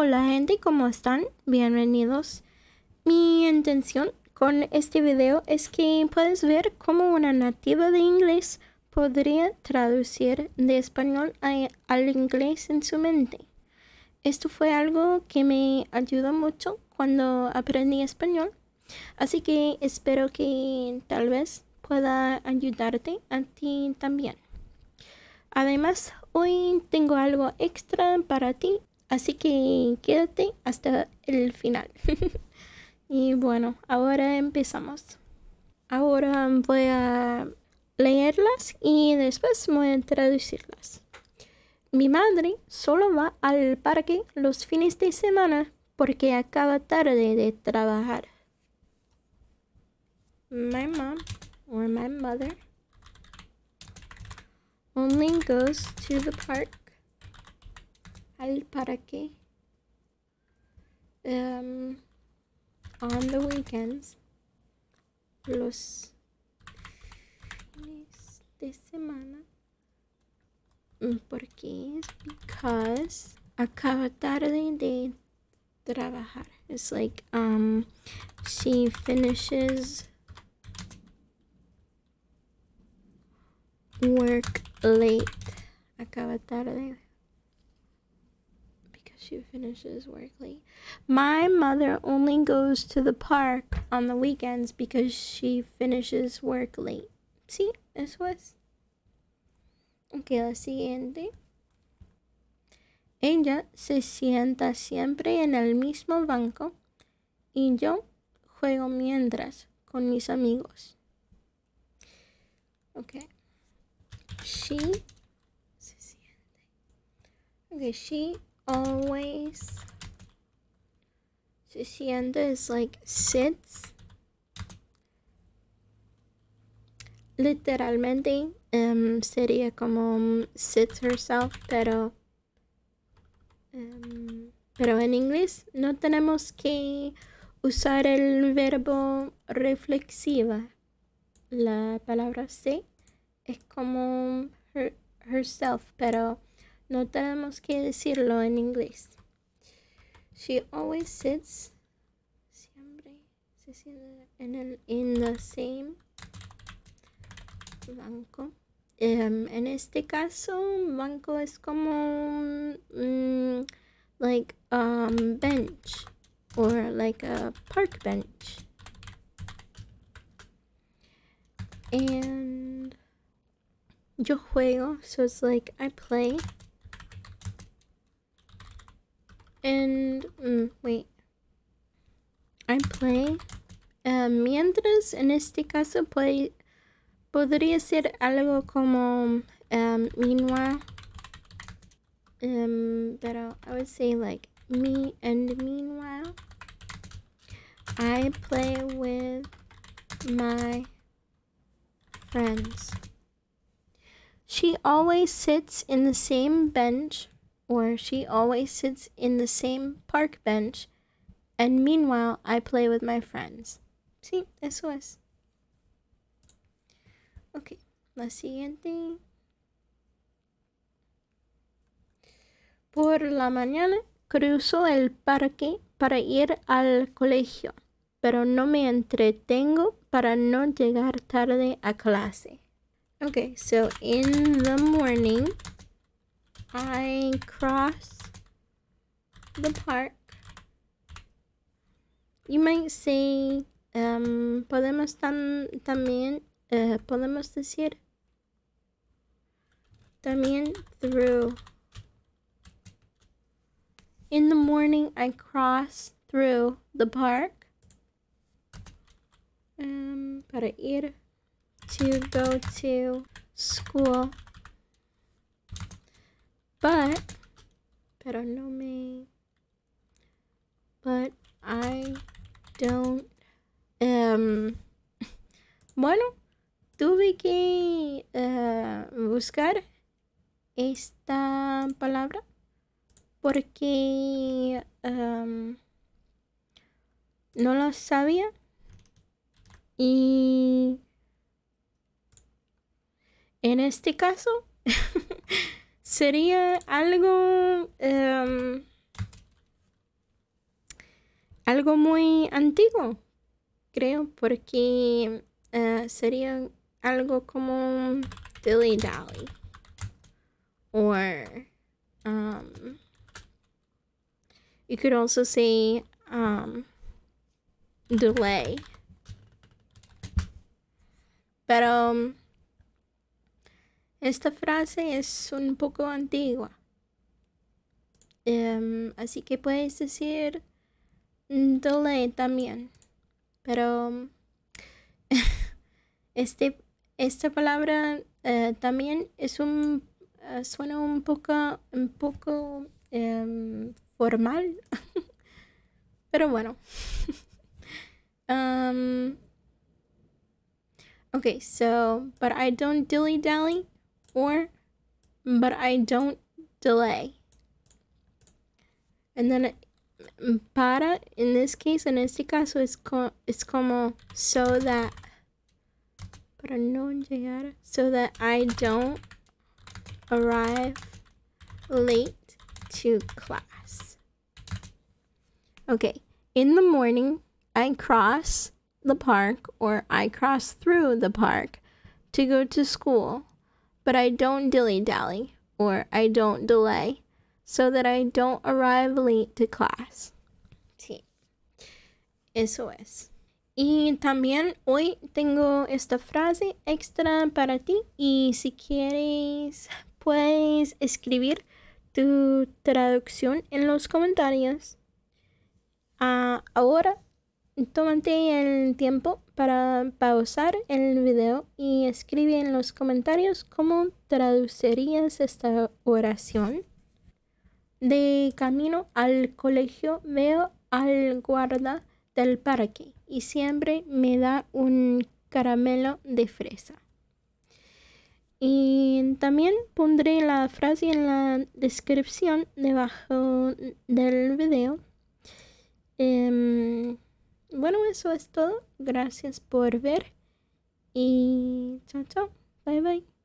Hola gente, ¿cómo están? Bienvenidos. Mi intención con este video es que puedes ver cómo una nativa de inglés podría traducir de español al inglés en su mente. Esto fue algo que me ayudó mucho cuando aprendí español, así que espero que tal vez pueda ayudarte a ti también. Además, hoy tengo algo extra para ti Así que quédate hasta el final. y bueno, ahora empezamos. Ahora voy a leerlas y después voy a traducirlas. Mi madre solo va al parque los fines de semana porque acaba tarde de trabajar. My mom or my mother only goes to the park al qué? um, on the weekends los fines de semana mm, porque because acaba tarde de trabajar it's like um she finishes work late acaba tarde she finishes work late. My mother only goes to the park on the weekends because she finishes work late. See, this was. Okay, la siguiente. Ella se sienta siempre en el mismo banco y yo juego mientras con mis amigos. Okay. She Okay, she always. siente, es like sits. Literalmente em, sería como sits herself, pero em, pero en inglés no tenemos que usar el verbo reflexiva. La palabra sí es como herself, pero No tenemos que decirlo en inglés. She always sits. Siempre se sienta en el in the same banco. Um, en este caso, banco es como um, like a um, bench or like a park bench. And yo juego, so it's like I play. and mm, wait. I play. Uh, eh, mientras en este caso play, podría ser algo como um, meanwhile. Um, pero I would say like me and meanwhile. I play with my friends. She always sits in the same bench or she always sits in the same park bench, and meanwhile I play with my friends. Sí, eso es. Ok, la siguiente. Por la mañana cruzo el parque para ir al colegio, pero no me entretengo para no llegar tarde a clase. Okay, so in the morning, I cross the park. You might say, um, podemos tam también, uh, podemos decir, también through. In the morning, I cross through the park um, para ir to go to school But, pero no me. But I don't. Um, bueno, tuve que uh, buscar esta palabra porque um, no la sabía y en este caso sería algo... Em, algo muy antiguo, creo, porque eh, sería algo como Dilly Dally. O... Um, you could also say um, delay. Pero... Um, esta frase es un poco antigua. Em, así que puedes decir dole mm, también. Pero mm, este, esta palabra eh, también es un eh, suena un poco un poco em, formal. Pero bueno. Ok, em, okay, so but I don't dilly dally. or but I don't delay. And then para in this case, in este caso es, co it's como so that para no llegar so that I don't arrive late to class. Okay, in the morning I cross the park or I cross through the park to go to school but I don't dilly dally, or I don't delay, so that I don't arrive late to class. Sí, eso es. Y también hoy tengo esta frase extra para ti y si quieres puedes escribir tu traducción en los comentarios. Ah, ahora Tómate el tiempo para pausar el video y escribe en los comentarios cómo traducirías esta oración. De camino al colegio veo al guarda del parque y siempre me da un caramelo de fresa. Y también pondré la frase en la descripción debajo del video. Em, bueno, eso es todo. Gracias por ver. Y chao, chao. Bye, bye.